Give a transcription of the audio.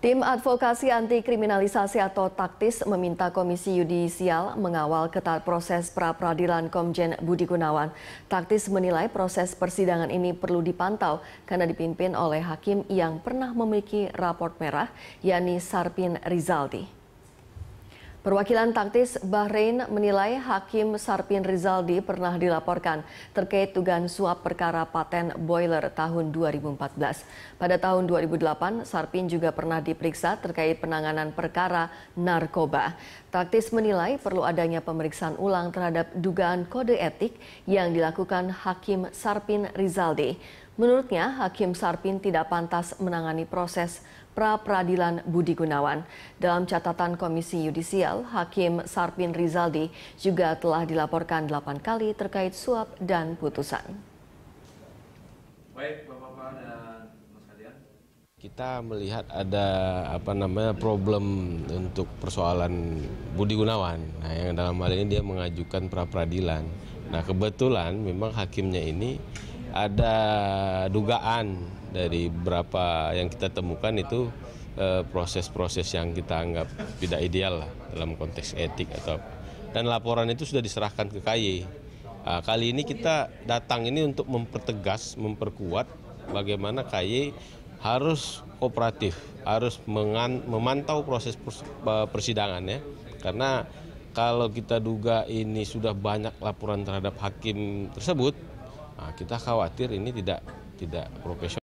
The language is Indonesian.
Tim advokasi anti kriminalisasi atau taktis meminta Komisi Yudisial mengawal ketat proses pra peradilan Komjen Budi Gunawan. Taktis menilai proses persidangan ini perlu dipantau karena dipimpin oleh hakim yang pernah memiliki raport merah, yakni Sarpin Rizaldi. Perwakilan taktis Bahrain menilai Hakim Sarpin Rizaldi pernah dilaporkan terkait dugaan suap perkara paten boiler tahun 2014. Pada tahun 2008, Sarpin juga pernah diperiksa terkait penanganan perkara narkoba. Taktis menilai perlu adanya pemeriksaan ulang terhadap dugaan kode etik yang dilakukan Hakim Sarpin Rizaldi. Menurutnya, Hakim Sarpin tidak pantas menangani proses pra-peradilan Budi Gunawan. Dalam catatan Komisi Yudisial, Hakim Sarpin Rizaldi juga telah dilaporkan 8 kali terkait suap dan putusan. Baik, Bapak-Bapak dan Mas Kita melihat ada apa namanya problem untuk persoalan Budi Gunawan. Nah, yang dalam hal ini dia mengajukan pra-peradilan. Nah, kebetulan memang hakimnya ini ada dugaan dari berapa yang kita temukan itu eh, proses-proses yang kita anggap tidak ideal lah dalam konteks etik atau Dan laporan itu sudah diserahkan ke KY. Ah, kali ini kita datang ini untuk mempertegas, memperkuat bagaimana KY harus kooperatif, harus memantau proses persidangan ya. Karena kalau kita duga ini sudah banyak laporan terhadap hakim tersebut, Nah, kita khawatir ini tidak tidak profesional